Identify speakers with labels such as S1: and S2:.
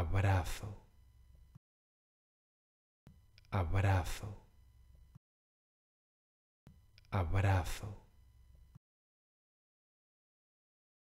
S1: abrazo, abrazo, abrazo.